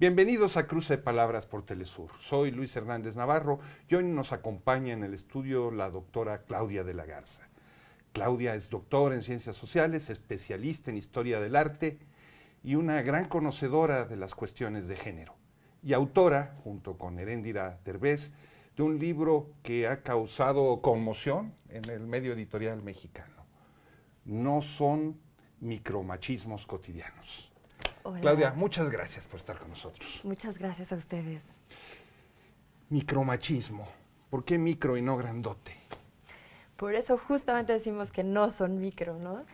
Bienvenidos a Cruce de Palabras por Telesur. Soy Luis Hernández Navarro y hoy nos acompaña en el estudio la doctora Claudia de la Garza. Claudia es doctora en ciencias sociales, especialista en historia del arte y una gran conocedora de las cuestiones de género. Y autora, junto con Heréndira Derbez, de un libro que ha causado conmoción en el medio editorial mexicano. No son micromachismos cotidianos. Claudia, muchas gracias por estar con nosotros. Muchas gracias a ustedes. Micromachismo. ¿Por qué micro y no grandote? Por eso justamente decimos que no son micro, ¿no?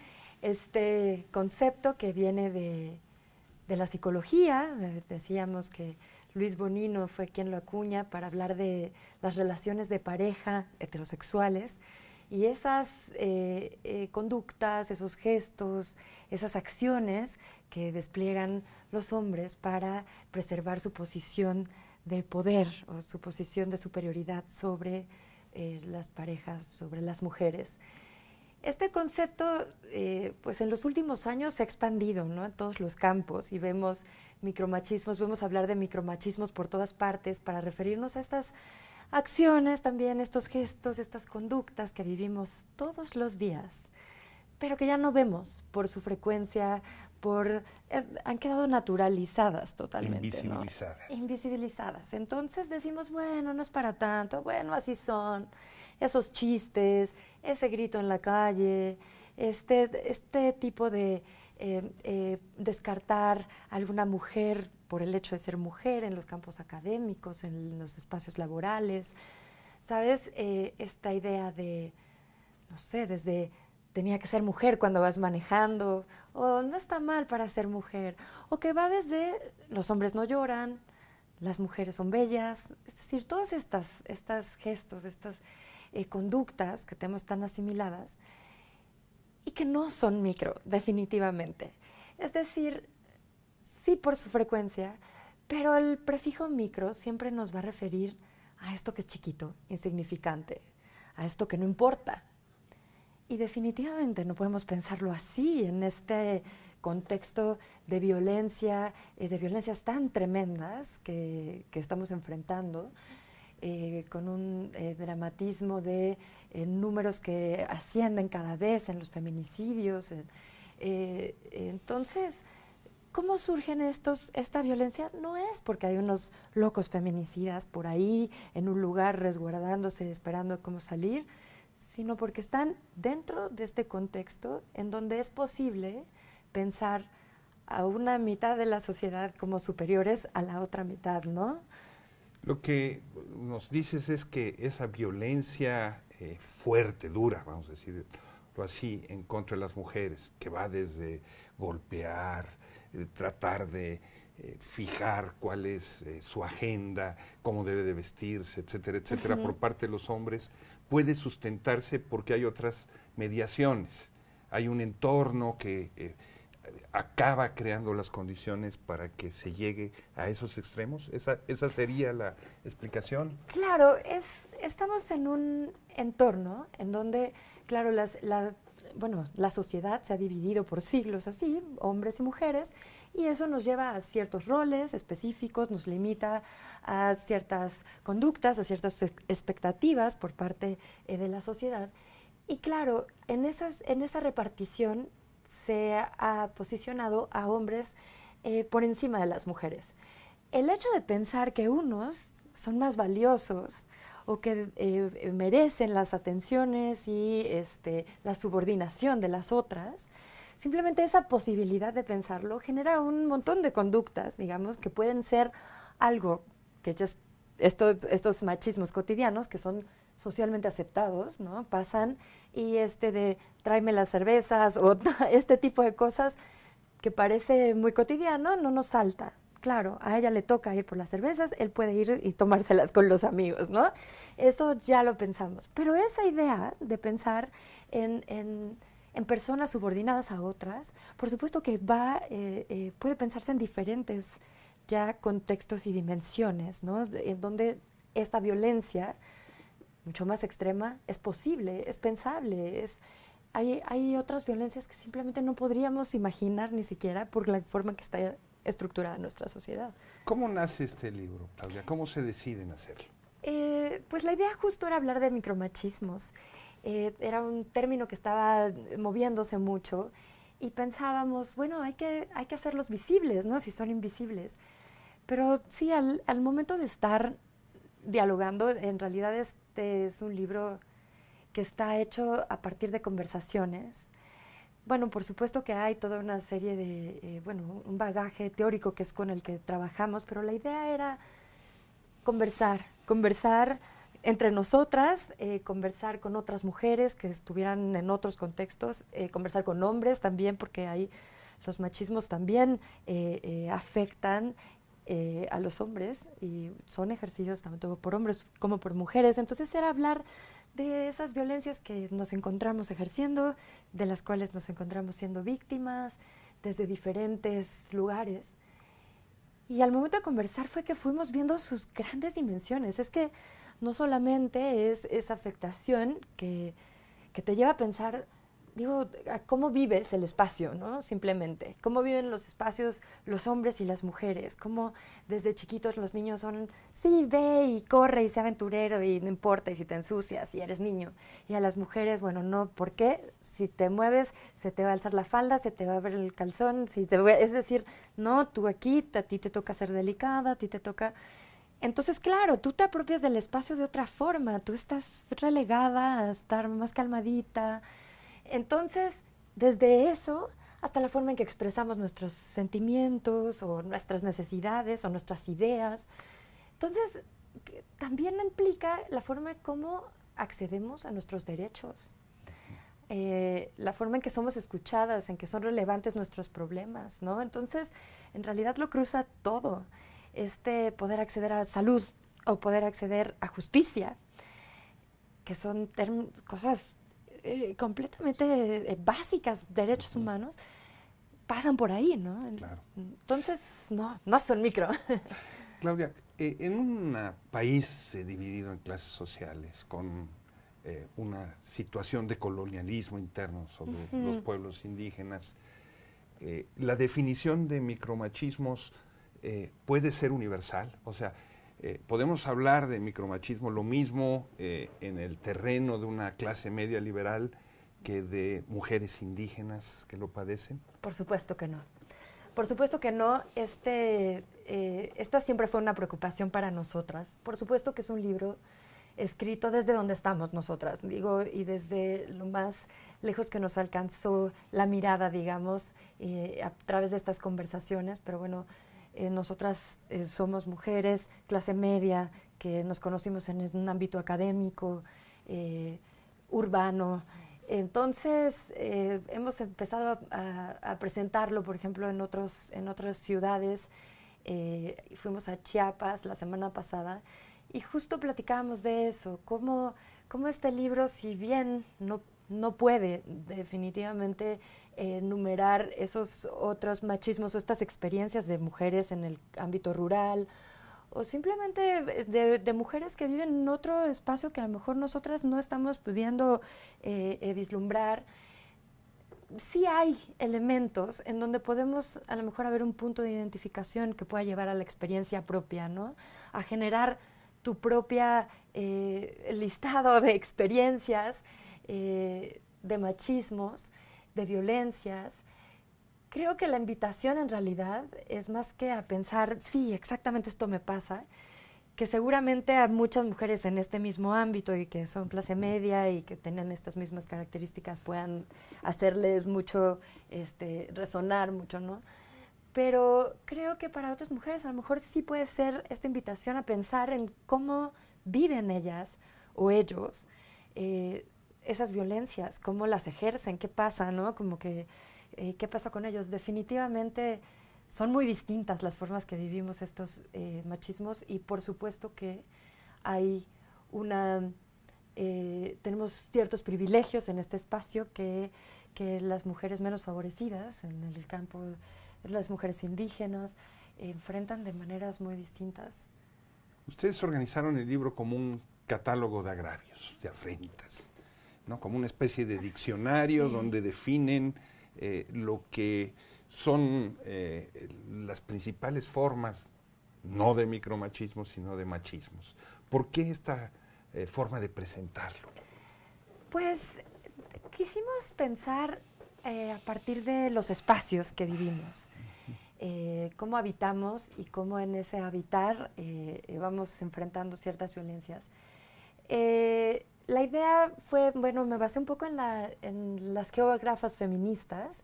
Este concepto que viene de la psicología, decíamos que Luis Bonino fue quien lo acuña para hablar de las relaciones de pareja heterosexuales, y esas eh, eh, conductas, esos gestos, esas acciones que despliegan los hombres para preservar su posición de poder o su posición de superioridad sobre eh, las parejas, sobre las mujeres. Este concepto, pues en los últimos años se ha expandido ¿no? en todos los campos y vemos micromachismos, vemos hablar de micromachismos por todas partes para referirnos a estas acciones, también estos gestos, estas conductas que vivimos todos los días, pero que ya no vemos por su frecuencia, por eh, han quedado naturalizadas totalmente. Invisibilizadas. Invisibilizadas. Entonces decimos, bueno, no es para tanto, bueno, así son esos chistes, ese grito en la calle, este, este tipo de eh, eh, descartar alguna mujer por el hecho de ser mujer en los campos académicos, en los espacios laborales. ¿Sabes? Eh, esta idea de, no sé, desde tenía que ser mujer cuando vas manejando, o no está mal para ser mujer, o que va desde los hombres no lloran, las mujeres son bellas, es decir, todos estos estas gestos, estas conductas que tenemos tan asimiladas, y que no son micro, definitivamente. Es decir, sí por su frecuencia, pero el prefijo micro siempre nos va a referir a esto que es chiquito, insignificante, a esto que no importa. Y definitivamente no podemos pensarlo así en este contexto de violencia, eh, de violencias tan tremendas que, que estamos enfrentando. Eh, con un eh, dramatismo de eh, números que ascienden cada vez en los feminicidios. entonces, ¿cómo surgen estos, esta violencia? No es porque hay unos locos feminicidas por ahí, en un lugar, resguardándose, esperando cómo salir, sino porque están dentro de este contexto en donde es posible pensar a una mitad de la sociedad como superiores a la otra mitad, ¿no? Lo que nos dices es que esa violencia eh, fuerte, dura, vamos a decirlo así, en contra de las mujeres, que va desde golpear, eh, tratar de eh, fijar cuál es su agenda, cómo debe de vestirse, etcétera, etcétera, por parte de los hombres, puede sustentarse porque hay otras mediaciones. Hay un entorno que acaba creando las condiciones para que se llegue a esos extremos? ¿Esa, sería la explicación? Claro, es, estamos en un entorno en donde, claro, las, las, bueno, la sociedad se ha dividido por siglos así, hombres y mujeres, y eso nos lleva a ciertos roles específicos, nos limita a ciertas conductas, a ciertas expectativas por parte eh, de la sociedad. Y claro, en, esas, en esa repartición se ha posicionado a hombres eh, por encima de las mujeres. El hecho de pensar que unos son más valiosos o que eh, merecen las atenciones y este, la subordinación de las otras, simplemente esa posibilidad de pensarlo genera un montón de conductas, digamos, que pueden ser algo que estos, estos machismos cotidianos que son socialmente aceptados, ¿no? Pasan y este de tráeme las cervezas o este tipo de cosas que parece muy cotidiano, no nos salta. Claro, a ella le toca ir por las cervezas, él puede ir y tomárselas con los amigos, ¿no? Eso ya lo pensamos. Pero esa idea de pensar en, en, personas subordinadas a otras, por supuesto que va, eh, eh, puede pensarse en diferentes ya contextos y dimensiones, ¿no? En donde esta violencia mucho más extrema, es posible, es pensable, es, hay, hay otras violencias que simplemente no podríamos imaginar ni siquiera por la forma que está estructurada nuestra sociedad. ¿Cómo nace este libro, Claudia? ¿Cómo se deciden hacerlo? Eh, pues la idea justo era hablar de micromachismos. Eh, era un término que estaba moviéndose mucho y pensábamos, bueno, hay que, hay que hacerlos visibles, ¿no? Si son invisibles. Pero sí, al, al momento de estar dialogando, en realidad es este es un libro que está hecho a partir de conversaciones. Bueno, por supuesto que hay toda una serie de, eh, bueno, un bagaje teórico que es con el que trabajamos, pero la idea era conversar, conversar entre nosotras, eh, conversar con otras mujeres que estuvieran en otros contextos, eh, conversar con hombres también, porque ahí los machismos también afectan eh, a los hombres y son ejercidos tanto por hombres como por mujeres. Entonces era hablar de esas violencias que nos encontramos ejerciendo, de las cuales nos encontramos siendo víctimas desde diferentes lugares. Y al momento de conversar fue que fuimos viendo sus grandes dimensiones. Es que no solamente es esa afectación que, que te lleva a pensar digo, cómo vives el espacio, ¿no? Simplemente, cómo viven los espacios los hombres y las mujeres, cómo desde chiquitos los niños son, sí, ve y corre y sea aventurero y no importa y si te ensucias y eres niño. Y a las mujeres, bueno, no, ¿por qué? Si te mueves, se te va a alzar la falda, se te va a ver el calzón, si te, es decir, no, tú aquí, a ti te toca ser delicada, a ti te toca... Entonces, claro, tú te apropias del espacio de otra forma, tú estás relegada a estar más calmadita, entonces, desde eso hasta la forma en que expresamos nuestros sentimientos o nuestras necesidades o nuestras ideas. Entonces, también implica la forma en cómo accedemos a nuestros derechos, eh, la forma en que somos escuchadas, en que son relevantes nuestros problemas, ¿no? Entonces, en realidad lo cruza todo, este poder acceder a salud o poder acceder a justicia, que son cosas eh, completamente eh, básicas, derechos humanos, pasan por ahí, ¿no? Claro. Entonces, no, no son micro. Claudia, eh, en un país dividido en clases sociales, con una situación de colonialismo interno sobre los pueblos indígenas, la definición de micromachismos puede ser universal, o sea, eh, podemos hablar de micromachismo lo mismo eh, en el terreno de una clase media liberal que de mujeres indígenas que lo padecen? Por supuesto que no. Por supuesto que no. Este, eh, esta siempre fue una preocupación para nosotras. Por supuesto que es un libro escrito desde donde estamos nosotras, digo, y desde lo más lejos que nos alcanzó la mirada, digamos, a través de estas conversaciones, pero bueno, eh, nosotras eh, somos mujeres, clase media, que nos conocimos en un ámbito académico, eh, urbano. Entonces, hemos empezado a, presentarlo, por ejemplo, en, otros, en otras ciudades. fuimos a Chiapas la semana pasada y justo platicábamos de eso, cómo, este libro, si bien no puede definitivamente enumerar esos otros machismos o estas experiencias de mujeres en el ámbito rural o simplemente de, mujeres que viven en otro espacio que a lo mejor nosotras no estamos pudiendo eh, eh, vislumbrar sí hay elementos en donde podemos a lo mejor haber un punto de identificación que pueda llevar a la experiencia propia, A generar tu propia eh, listado de experiencias, de machismos, de violencias. Creo que la invitación en realidad es más que a pensar, sí, exactamente esto me pasa, que seguramente a muchas mujeres en este mismo ámbito y que son clase media y que tienen estas mismas características puedan hacerles mucho, este, resonar mucho, ¿no? Pero creo que para otras mujeres a lo mejor sí puede ser esta invitación a pensar en cómo viven ellas o ellos eh, esas violencias, cómo las ejercen, qué pasa, ¿no? Como que, eh, ¿qué pasa con ellos? Definitivamente son muy distintas las formas que vivimos estos eh, machismos y por supuesto que hay una... Eh, tenemos ciertos privilegios en este espacio que, que, las mujeres menos favorecidas en el campo, las mujeres indígenas, enfrentan de maneras muy distintas. Ustedes organizaron el libro como un catálogo de agravios, de afrentas como una especie de diccionario donde definen eh, lo que son eh, las principales formas, no de micromachismo, sino de machismos. ¿Por qué esta eh, forma de presentarlo? Pues quisimos pensar a partir de los espacios que vivimos. cómo habitamos y cómo en ese habitar vamos enfrentando ciertas violencias la idea fue, bueno, me basé un poco en, las geógrafas feministas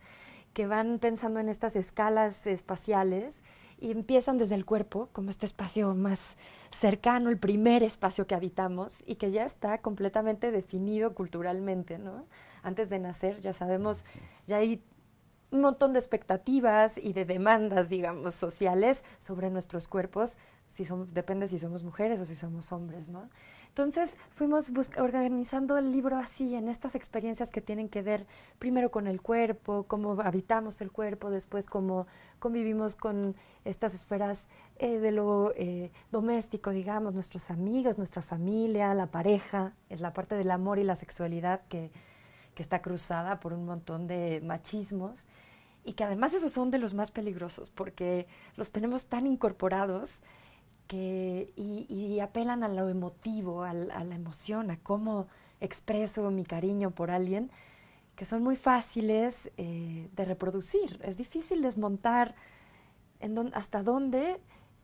que van pensando en estas escalas espaciales y empiezan desde el cuerpo, como este espacio más cercano, el primer espacio que habitamos y que ya está completamente definido culturalmente, ¿no? Antes de nacer ya sabemos, ya hay un montón de expectativas y de demandas, digamos, sociales sobre nuestros cuerpos, si depende si somos mujeres o si somos hombres, ¿no? Entonces fuimos organizando el libro así, en estas experiencias que tienen que ver primero con el cuerpo, cómo habitamos el cuerpo, después cómo convivimos con estas esferas eh, de lo eh, doméstico, digamos, nuestros amigos, nuestra familia, la pareja, es la parte del amor y la sexualidad que, que está cruzada por un montón de machismos y que además esos son de los más peligrosos porque los tenemos tan incorporados y, apelan a lo emotivo, a, la emoción, a cómo expreso mi cariño por alguien, que son muy fáciles eh, de reproducir. Es difícil desmontar en hasta dónde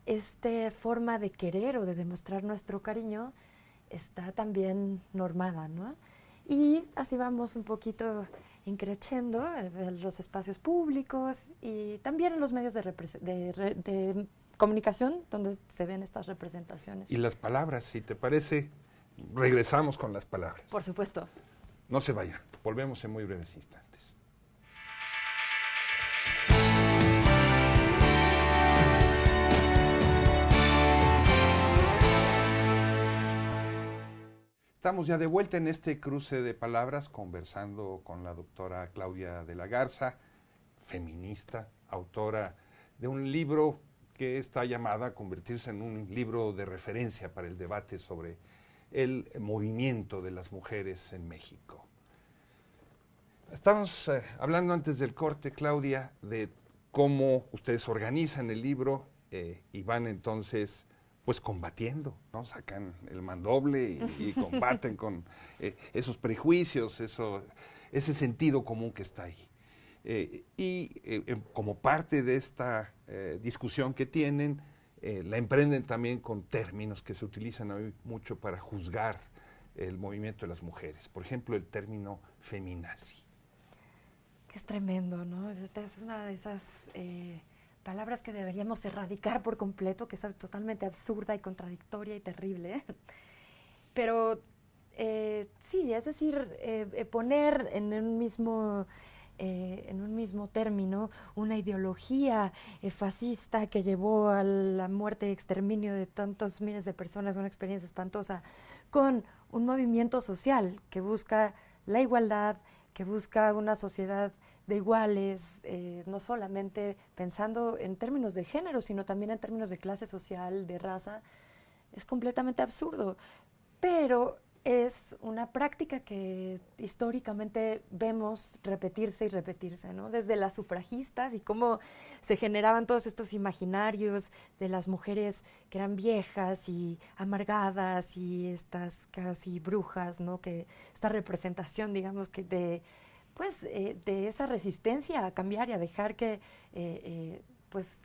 esta forma de querer o de demostrar nuestro cariño está también normada, ¿no? Y así vamos un poquito encrechendo eh, en los espacios públicos y también en los medios de, de comunicación donde se ven estas representaciones. Y las palabras, si te parece, regresamos con las palabras. Por supuesto. No se vayan, volvemos en muy breves instantes. Estamos ya de vuelta en este cruce de palabras conversando con la doctora Claudia de la Garza, feminista, autora de un libro que está llamada a convertirse en un libro de referencia para el debate sobre el movimiento de las mujeres en México. Estamos eh, hablando antes del corte, Claudia, de cómo ustedes organizan el libro eh, y van entonces pues combatiendo, ¿no? Sacan el mandoble y, combaten con eh, esos prejuicios, eso, ese sentido común que está ahí. Eh, y eh, em, como parte de esta eh, discusión que tienen, la emprenden también con términos que se utilizan hoy mucho para juzgar el movimiento de las mujeres. Por ejemplo, el término feminazi. Que es tremendo, ¿no? Es una de esas palabras que deberíamos erradicar por completo, que es totalmente absurda y contradictoria y terrible. Pero sí, es decir, poner en un mismo... Eh, en un mismo término una ideología eh, fascista que llevó a la muerte y exterminio de tantos miles de personas, una experiencia espantosa, con un movimiento social que busca la igualdad, que busca una sociedad de iguales, eh, no solamente pensando en términos de género, sino también en términos de clase social, de raza, es completamente absurdo. Pero es una práctica que históricamente vemos repetirse y repetirse, ¿no? Desde las sufragistas y cómo se generaban todos estos imaginarios de las mujeres que eran viejas y amargadas y estas casi brujas, ¿no? Que esta representación, digamos, que de, pues, eh, de esa resistencia a cambiar y a dejar que, eh, eh, pues,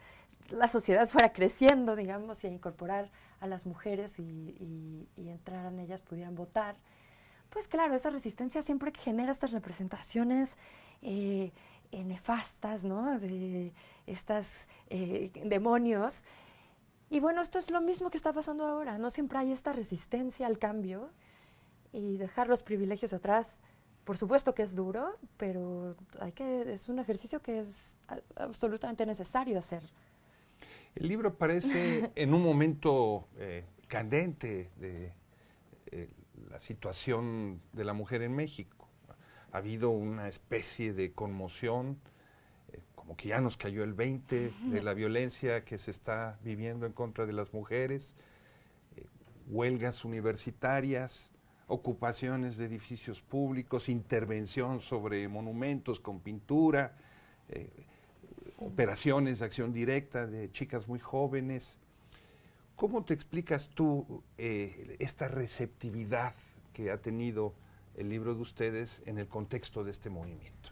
la sociedad fuera creciendo, digamos, y a incorporar a las mujeres y, entraran ellas, pudieran votar. Pues claro, esa resistencia siempre genera estas representaciones eh, eh, nefastas, ¿no? De estos eh, demonios. Y bueno, esto es lo mismo que está pasando ahora. No siempre hay esta resistencia al cambio y dejar los privilegios atrás. Por supuesto que es duro, pero hay que, es un ejercicio que es absolutamente necesario hacer. El libro aparece en un momento eh, candente de eh, la situación de la mujer en México. Ha habido una especie de conmoción, eh, como que ya nos cayó el 20 de la violencia que se está viviendo en contra de las mujeres, huelgas universitarias, ocupaciones de edificios públicos, intervención sobre monumentos con pintura operaciones de acción directa de chicas muy jóvenes. ¿Cómo te explicas tú eh, esta receptividad que ha tenido el libro de ustedes en el contexto de este movimiento?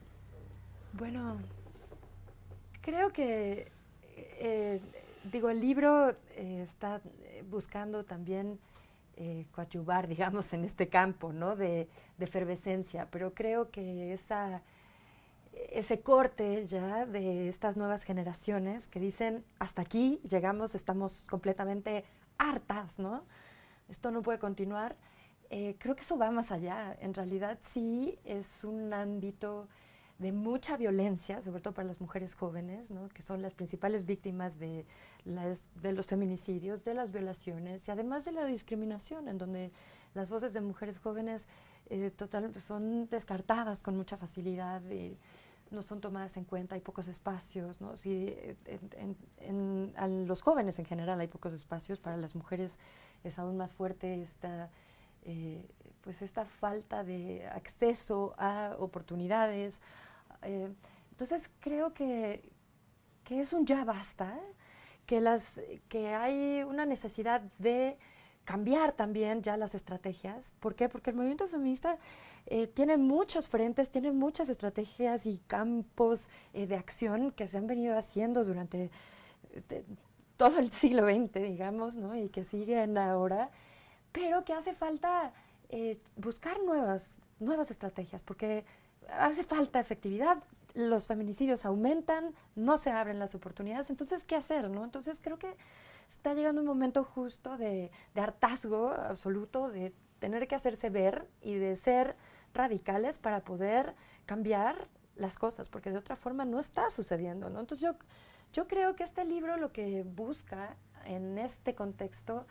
Bueno, creo que, eh, digo, el libro eh, está buscando también coadyuvar, digamos, en este campo, ¿no? De, de efervescencia, pero creo que esa ese corte ya de estas nuevas generaciones que dicen, hasta aquí llegamos, estamos completamente hartas, ¿no? Esto no puede continuar. Eh, creo que eso va más allá. En realidad sí es un ámbito de mucha violencia, sobre todo para las mujeres jóvenes, ¿no? que son las principales víctimas de, las, de los feminicidios, de las violaciones y además de la discriminación, en donde las voces de mujeres jóvenes eh, total, son descartadas con mucha facilidad. Y, no son tomadas en cuenta, hay pocos espacios, ¿no? en, a los jóvenes en general hay pocos espacios, para las mujeres es aún más fuerte esta, eh, pues esta falta de acceso a oportunidades. Eh, entonces creo que, que, es un ya basta, que, las, que hay una necesidad de cambiar también ya las estrategias. ¿Por qué? Porque el movimiento feminista eh, tiene muchos frentes, tiene muchas estrategias y campos eh, de acción que se han venido haciendo durante eh, todo el siglo XX, digamos, y que siguen ahora, pero que hace falta buscar nuevas, nuevas estrategias, porque hace falta efectividad, los feminicidios aumentan, no se abren las oportunidades, entonces, ¿qué hacer? Entonces, creo que está llegando un momento justo de hartazgo absoluto, de tener que hacerse ver y de ser radicales para poder cambiar las cosas, porque de otra forma no está sucediendo, ¿no? Entonces yo, creo que este libro lo que busca en este contexto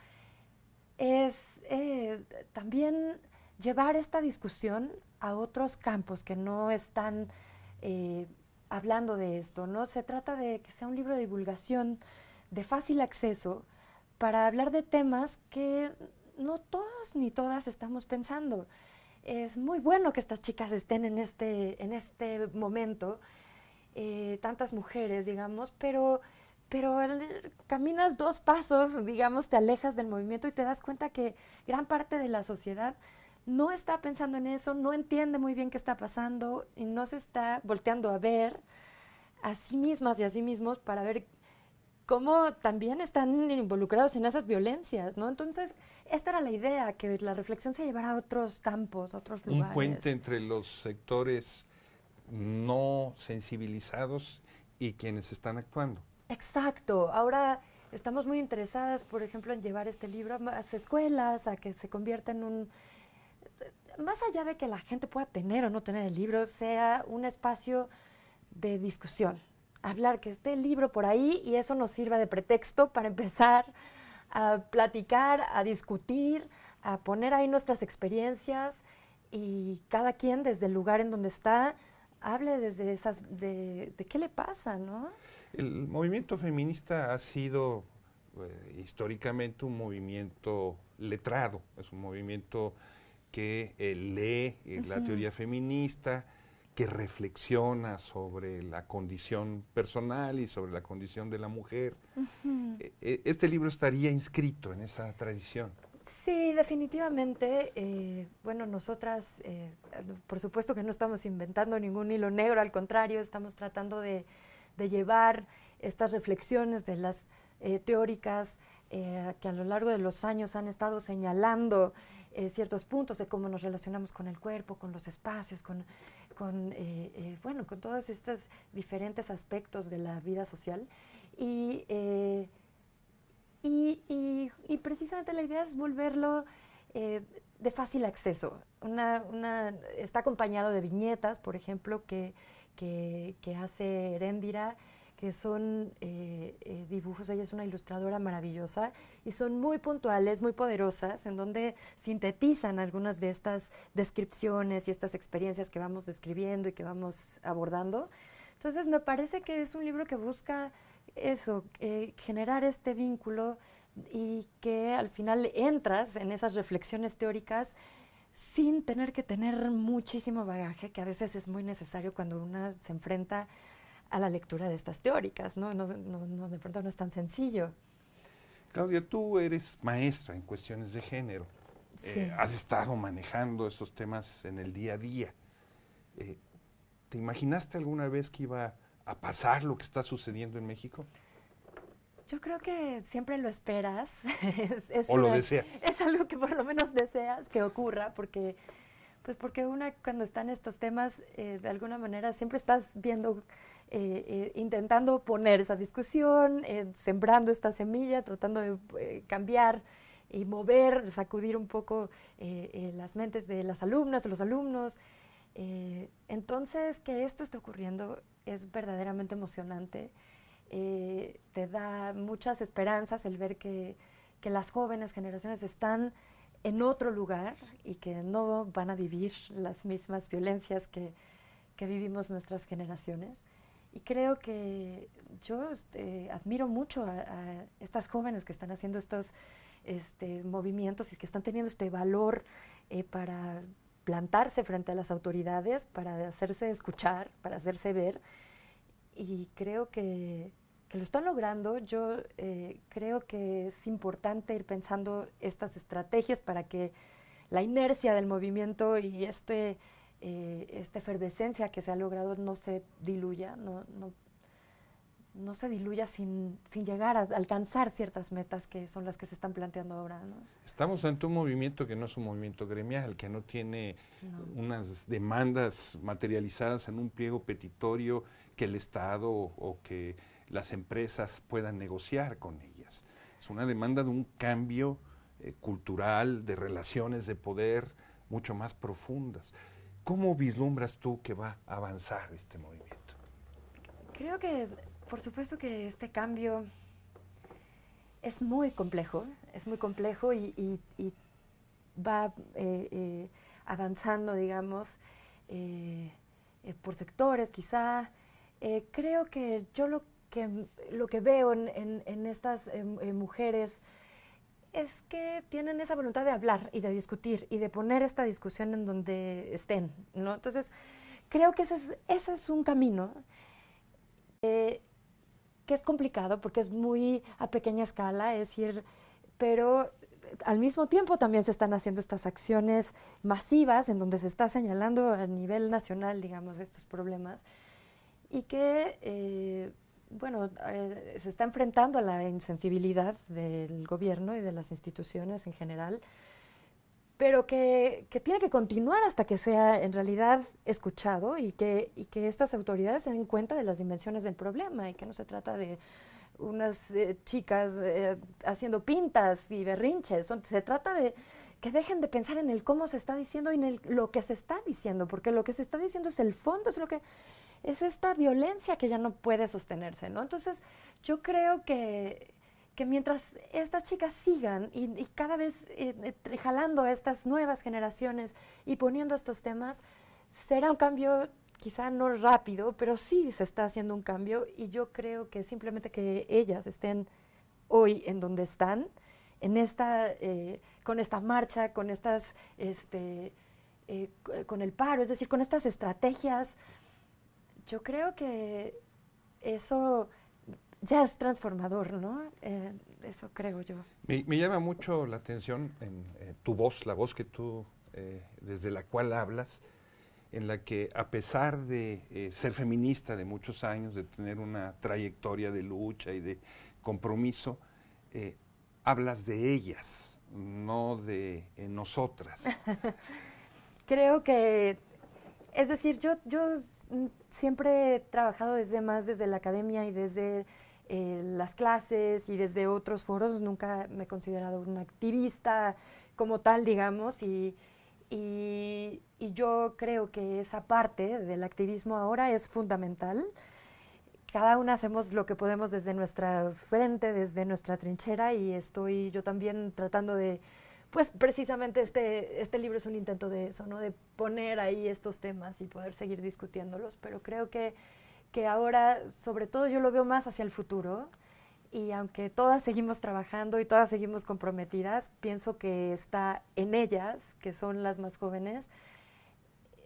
es eh, también llevar esta discusión a otros campos que no están eh, hablando de esto, ¿no? Se trata de que sea un libro de divulgación de fácil acceso para hablar de temas que no todos ni todas estamos pensando es muy bueno que estas chicas estén en este, en este momento, eh, tantas mujeres, digamos, pero, pero caminas dos pasos, digamos, te alejas del movimiento y te das cuenta que gran parte de la sociedad no está pensando en eso, no entiende muy bien qué está pasando y no se está volteando a ver a sí mismas y a sí mismos para ver cómo también están involucrados en esas violencias, ¿no? Entonces, esta era la idea, que la reflexión se llevara a otros campos, a otros lugares. Un puente entre los sectores no sensibilizados y quienes están actuando. Exacto. Ahora estamos muy interesadas, por ejemplo, en llevar este libro a más escuelas, a que se convierta en un... Más allá de que la gente pueda tener o no tener el libro, sea un espacio de discusión. Hablar que esté el libro por ahí y eso nos sirva de pretexto para empezar a platicar, a discutir, a poner ahí nuestras experiencias y cada quien desde el lugar en donde está hable desde esas de, qué le pasa, ¿no? El movimiento feminista ha sido eh, históricamente un movimiento letrado, es un movimiento que eh, lee eh, la teoría feminista, que reflexiona sobre la condición personal y sobre la condición de la mujer. E, e, este libro estaría inscrito en esa tradición. Sí, definitivamente. Eh, bueno, nosotras, eh, por supuesto que no estamos inventando ningún hilo negro, al contrario, estamos tratando de, llevar estas reflexiones de las eh, teóricas que a lo largo de los años han estado señalando ciertos puntos de cómo nos relacionamos con el cuerpo, con los espacios, con con, eh, eh, bueno, con todos estos diferentes aspectos de la vida social. Eh, y, y, y, precisamente la idea es volverlo de fácil acceso. Una, está acompañado de viñetas, por ejemplo, que, que hace Heréndira que son eh, eh, dibujos, ella es una ilustradora maravillosa y son muy puntuales, muy poderosas, en donde sintetizan algunas de estas descripciones y estas experiencias que vamos describiendo y que vamos abordando. Entonces me parece que es un libro que busca eso, eh, generar este vínculo y que al final entras en esas reflexiones teóricas sin tener que tener muchísimo bagaje, que a veces es muy necesario cuando una se enfrenta a la lectura de estas teóricas, ¿no? No, no, de pronto no es tan sencillo. Claudia, tú eres maestra en cuestiones de género. Eh, sí. has estado manejando esos temas en el día a día. Eh, ¿Te imaginaste alguna vez que iba a pasar lo que está sucediendo en México? Yo creo que siempre lo esperas. es, es o lo deseas. Es algo que por lo menos deseas que ocurra, porque, pues porque una cuando están estos temas, eh, de alguna manera siempre estás viendo eh, eh, intentando poner esa discusión, eh, sembrando esta semilla, tratando de cambiar y mover, sacudir un poco las mentes de las alumnas, de los alumnos. entonces, que esto esté ocurriendo es verdaderamente emocionante. te da muchas esperanzas el ver que, que, las jóvenes generaciones están en otro lugar y que no van a vivir las mismas violencias que, que vivimos nuestras generaciones. Y creo que yo este, admiro mucho a, estas jóvenes que están haciendo estos este, movimientos y que están teniendo este valor eh, para plantarse frente a las autoridades, para hacerse escuchar, para hacerse ver. Y creo que, lo están logrando. Yo eh, creo que es importante ir pensando estas estrategias para que la inercia del movimiento y este eh, esta efervescencia que se ha logrado no se diluya, no, no, no se diluya sin, sin, llegar a alcanzar ciertas metas que son las que se están planteando ahora. Estamos ante un movimiento que no es un movimiento gremial, que no tiene unas demandas materializadas en un pliego petitorio que el Estado o que las empresas puedan negociar con ellas. Es una demanda de un cambio eh, cultural, de relaciones de poder mucho más profundas. ¿Cómo vislumbras tú que va a avanzar este movimiento? Creo que, por supuesto que este cambio es muy complejo, es muy complejo y, va eh, eh, avanzando, digamos, eh, por sectores quizá. creo que yo lo que, lo que veo en estas em, mujeres es que tienen esa voluntad de hablar y de discutir y de poner esta discusión en donde estén, ¿no? Entonces, creo que ese es, ese es un camino eh, que es complicado porque es muy a pequeña escala, es decir, pero al mismo tiempo también se están haciendo estas acciones masivas en donde se está señalando a nivel nacional, digamos, estos problemas y que... Eh, bueno, eh, se está enfrentando a la insensibilidad del gobierno y de las instituciones en general, pero que, tiene que continuar hasta que sea en realidad escuchado y que, que estas autoridades se den cuenta de las dimensiones del problema y que no se trata de unas eh, chicas eh, haciendo pintas y berrinches, se trata de que dejen de pensar en el cómo se está diciendo y en lo que se está diciendo, porque lo que se está diciendo es el fondo, es lo que es esta violencia que ya no puede sostenerse, ¿no? Entonces, yo creo que, mientras estas chicas sigan y, cada vez eh, eh, jalando a estas nuevas generaciones y poniendo estos temas, será un cambio quizá no rápido, pero sí se está haciendo un cambio y yo creo que simplemente que ellas estén hoy en donde están, en esta, eh, con esta marcha, con estas, este, con el paro, es decir, con estas estrategias yo creo que eso ya es transformador, ¿no? Eh, eso creo yo. Me, llama mucho la atención en eh, tu voz, la voz que tú, eh, desde la cual hablas, en la que a pesar de ser feminista de muchos años, de tener una trayectoria de lucha y de compromiso, hablas de ellas, no de nosotras. creo que es decir, yo, yo siempre he trabajado desde más desde la academia y desde eh, las clases y desde otros foros. Nunca me he considerado una activista como tal, digamos, y, y yo creo que esa parte del activismo ahora es fundamental cada una hacemos lo que podemos desde nuestra frente, desde nuestra trinchera y estoy yo también tratando de pues precisamente este, este libro es un intento de eso, ¿no? De poner ahí estos temas y poder seguir discutiéndolos, pero creo que, ahora, sobre todo, yo lo veo más hacia el futuro y aunque todas seguimos trabajando y todas seguimos comprometidas, pienso que está en ellas, que son las más jóvenes,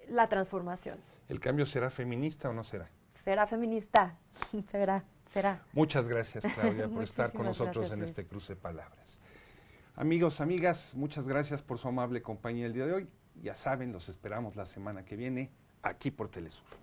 la transformación. ¿El cambio será feminista o no será? Será feminista, será, será. Muchas gracias, Claudia, por estar con nosotros en este cruce de palabras. Amigos, amigas, muchas gracias por su amable compañía el día de hoy. Ya saben, los esperamos la semana que viene aquí por Telesur.